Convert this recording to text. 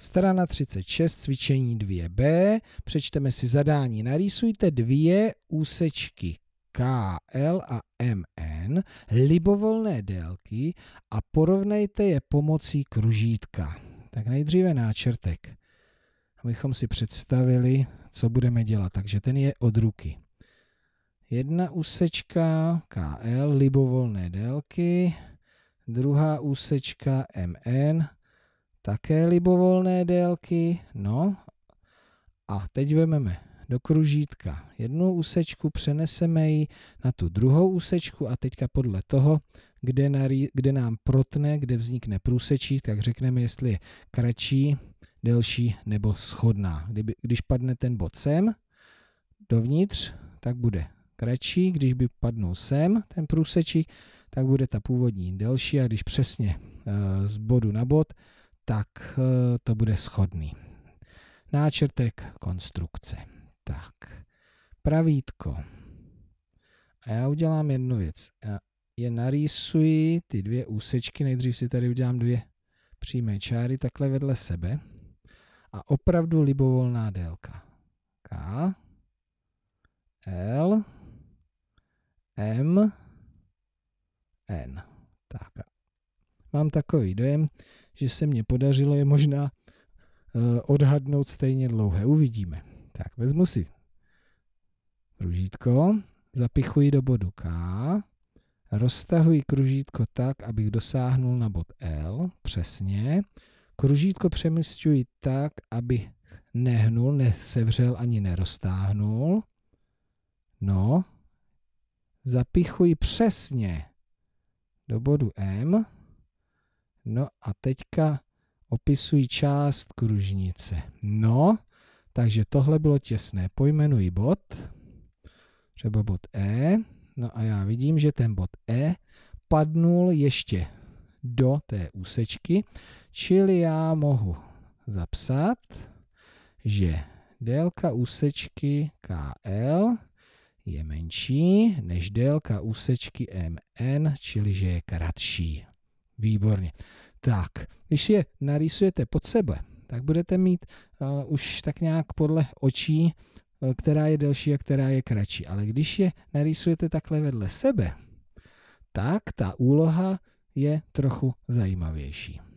Strana 36, cvičení 2b, přečteme si zadání. Narýsujte dvě úsečky KL a MN libovolné délky a porovnejte je pomocí kružítka. Tak nejdříve náčrtek, abychom si představili, co budeme dělat. Takže ten je od ruky. Jedna úsečka KL libovolné délky, druhá úsečka MN také libovolné délky. No a teď vezmeme do kružítka jednu úsečku, přeneseme ji na tu druhou úsečku a teďka podle toho, kde, na, kde nám protne, kde vznikne průsečí, tak řekneme, jestli je kratší, delší nebo schodná. Kdyby, když padne ten bod sem, dovnitř, tak bude kratší, když by padnul sem ten průsečík, tak bude ta původní delší a když přesně eh, z bodu na bod, tak eh, to bude schodný. Náčrtek konstrukce. Tak, pravítko. A já udělám jednu věc. Já je narýsuji, ty dvě úsečky, nejdřív si tady udělám dvě přímé čáry takhle vedle sebe a opravdu libovolná délka. K, L, M, N. Tak a mám takový dojem, že se mně podařilo je možná eh, odhadnout stejně dlouhé. Uvidíme. Tak vezmu si kružítko, zapichuji do bodu K, roztahuji kružítko tak, abych dosáhnul na bod L, přesně. Kružítko přemysťuji tak, abych nehnul, nesevřel ani neroztáhnul. No, zapichuji přesně do bodu M, No a teďka opisují část kružnice. No, takže tohle bylo těsné. Pojmenuji bod, třeba bod E. No a já vidím, že ten bod E padnul ještě do té úsečky, čili já mohu zapsat, že délka úsečky KL je menší než délka úsečky MN, čili že je kratší. Výborně. Tak, když je narýsujete pod sebe, tak budete mít uh, už tak nějak podle očí, uh, která je delší a která je kratší. Ale když je narýsujete takhle vedle sebe, tak ta úloha je trochu zajímavější.